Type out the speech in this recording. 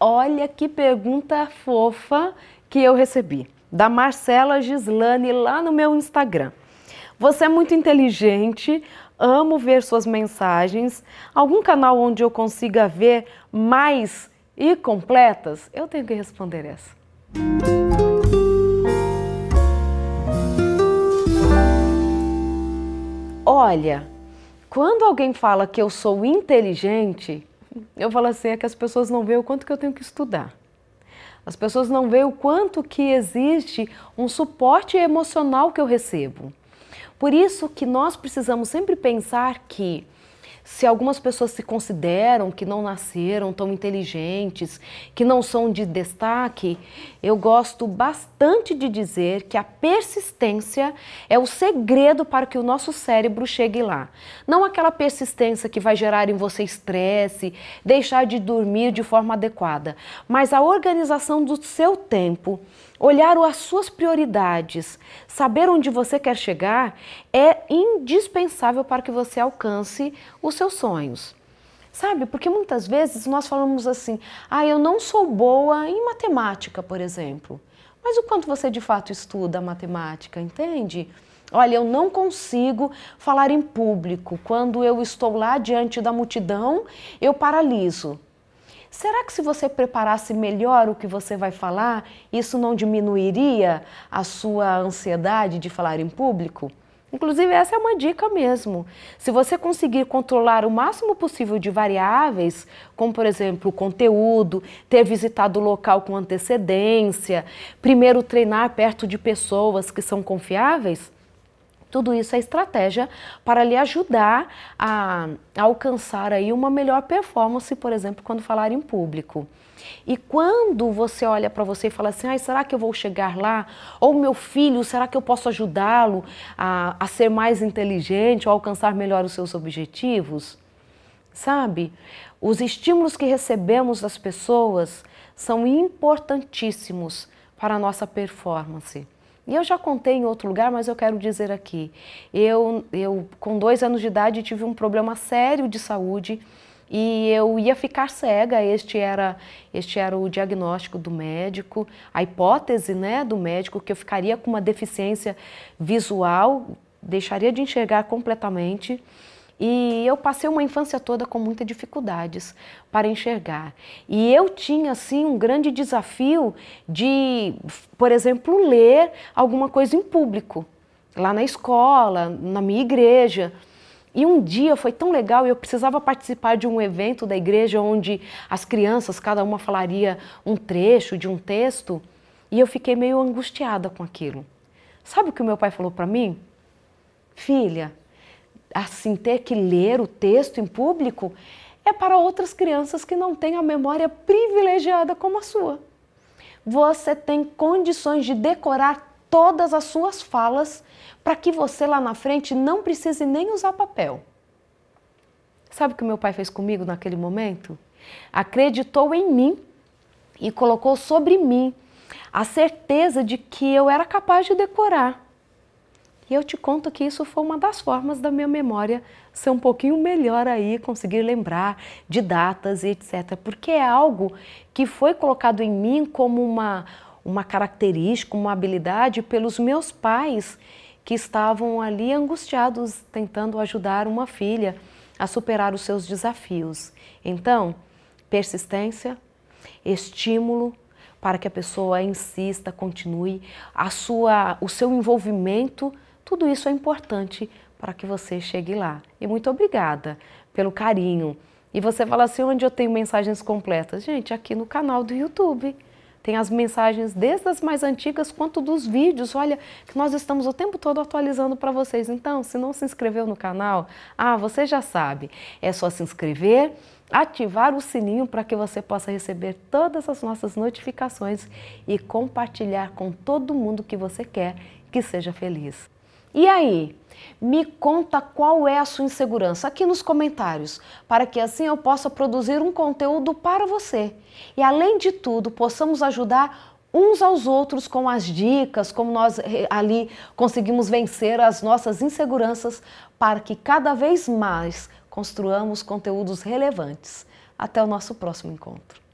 Olha que pergunta fofa que eu recebi, da Marcela Gislane, lá no meu Instagram. Você é muito inteligente, amo ver suas mensagens. Algum canal onde eu consiga ver mais e completas? Eu tenho que responder essa. Olha, quando alguém fala que eu sou inteligente, eu falo assim, é que as pessoas não veem o quanto que eu tenho que estudar. As pessoas não veem o quanto que existe um suporte emocional que eu recebo. Por isso que nós precisamos sempre pensar que se algumas pessoas se consideram que não nasceram tão inteligentes, que não são de destaque, eu gosto bastante de dizer que a persistência é o segredo para que o nosso cérebro chegue lá. Não aquela persistência que vai gerar em você estresse, deixar de dormir de forma adequada, mas a organização do seu tempo, olhar as suas prioridades, saber onde você quer chegar é indispensável para que você alcance os seus sonhos. Sabe? Porque muitas vezes nós falamos assim: "Ah, eu não sou boa em matemática, por exemplo". Mas o quanto você de fato estuda matemática, entende? Olha, eu não consigo falar em público. Quando eu estou lá diante da multidão, eu paraliso. Será que se você preparasse melhor o que você vai falar, isso não diminuiria a sua ansiedade de falar em público? Inclusive, essa é uma dica mesmo. Se você conseguir controlar o máximo possível de variáveis, como por exemplo o conteúdo, ter visitado o local com antecedência, primeiro treinar perto de pessoas que são confiáveis, tudo isso é estratégia para lhe ajudar a alcançar aí uma melhor performance, por exemplo, quando falar em público. E quando você olha para você e fala assim, será que eu vou chegar lá? Ou meu filho, será que eu posso ajudá-lo a, a ser mais inteligente ou alcançar melhor os seus objetivos? Sabe? Os estímulos que recebemos das pessoas são importantíssimos para a nossa performance. E eu já contei em outro lugar, mas eu quero dizer aqui. Eu, eu com dois anos de idade, tive um problema sério de saúde e eu ia ficar cega. Este era, este era o diagnóstico do médico, a hipótese né, do médico que eu ficaria com uma deficiência visual, deixaria de enxergar completamente. E eu passei uma infância toda com muitas dificuldades para enxergar. E eu tinha, assim, um grande desafio de, por exemplo, ler alguma coisa em público, lá na escola, na minha igreja. E um dia foi tão legal, e eu precisava participar de um evento da igreja onde as crianças, cada uma falaria um trecho de um texto, e eu fiquei meio angustiada com aquilo. Sabe o que o meu pai falou para mim? Filha, assim ter que ler o texto em público é para outras crianças que não têm a memória privilegiada como a sua. Você tem condições de decorar todas as suas falas para que você lá na frente não precise nem usar papel. Sabe o que meu pai fez comigo naquele momento? Acreditou em mim e colocou sobre mim a certeza de que eu era capaz de decorar. E eu te conto que isso foi uma das formas da minha memória ser um pouquinho melhor aí, conseguir lembrar de datas e etc. Porque é algo que foi colocado em mim como uma, uma característica, uma habilidade pelos meus pais que estavam ali angustiados tentando ajudar uma filha a superar os seus desafios. Então, persistência, estímulo, para que a pessoa insista, continue a sua, o seu envolvimento tudo isso é importante para que você chegue lá. E muito obrigada pelo carinho. E você fala assim, onde eu tenho mensagens completas? Gente, aqui no canal do YouTube. Tem as mensagens desde as mais antigas quanto dos vídeos. Olha, que nós estamos o tempo todo atualizando para vocês. Então, se não se inscreveu no canal, ah, você já sabe. É só se inscrever, ativar o sininho para que você possa receber todas as nossas notificações e compartilhar com todo mundo que você quer que seja feliz. E aí? Me conta qual é a sua insegurança aqui nos comentários, para que assim eu possa produzir um conteúdo para você. E além de tudo, possamos ajudar uns aos outros com as dicas, como nós eh, ali conseguimos vencer as nossas inseguranças, para que cada vez mais construamos conteúdos relevantes. Até o nosso próximo encontro.